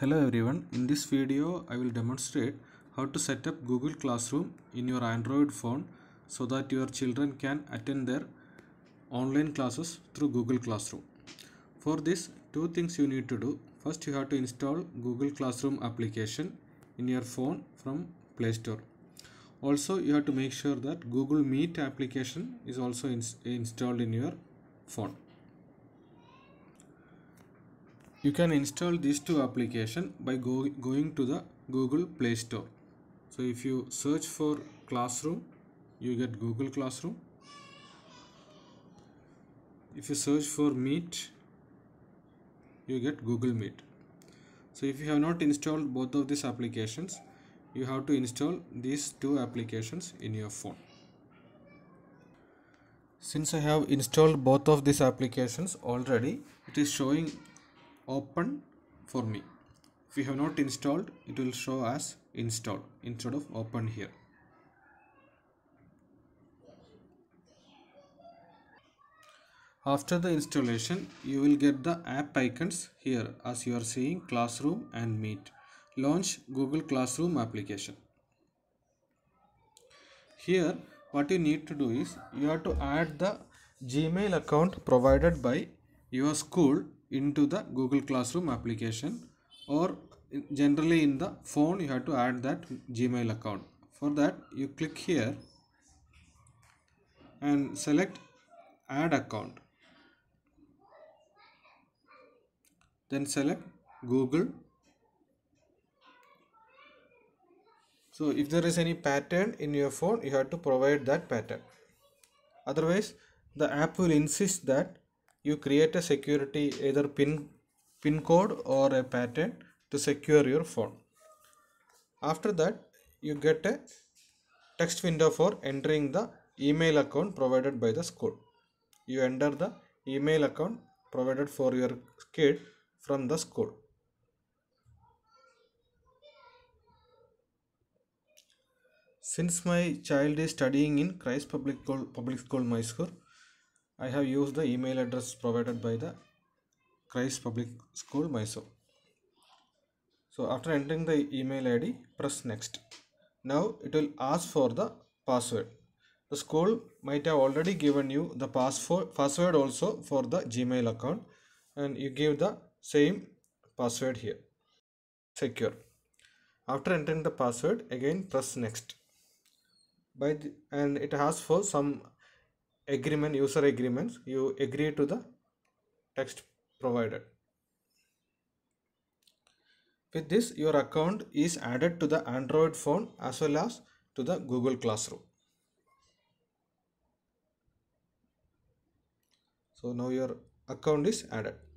Hello everyone, in this video I will demonstrate how to set up Google Classroom in your Android phone so that your children can attend their online classes through Google Classroom. For this, two things you need to do. First you have to install Google Classroom application in your phone from Play Store. Also you have to make sure that Google Meet application is also in installed in your phone you can install these two application by go going to the Google Play Store so if you search for classroom you get Google Classroom if you search for meet you get Google Meet so if you have not installed both of these applications you have to install these two applications in your phone since I have installed both of these applications already it is showing open for me if you have not installed it will show as install instead of open here after the installation you will get the app icons here as you are seeing classroom and meet launch google classroom application here what you need to do is you have to add the gmail account provided by your school into the Google Classroom application or generally in the phone you have to add that Gmail account. For that you click here and select add account. Then select Google. So if there is any pattern in your phone you have to provide that pattern. Otherwise the app will insist that you create a security either pin pin code or a pattern to secure your phone after that you get a text window for entering the email account provided by the school you enter the email account provided for your kid from the school since my child is studying in Christ Public School, Public School Mysore I have used the email address provided by the Christ Public School Mysore. So after entering the email ID, press next. Now it will ask for the password. The school might have already given you the password password also for the Gmail account and you give the same password here. Secure. After entering the password, again press next. By the, and it asks for some agreement user agreements you agree to the text provided with this your account is added to the android phone as well as to the google classroom so now your account is added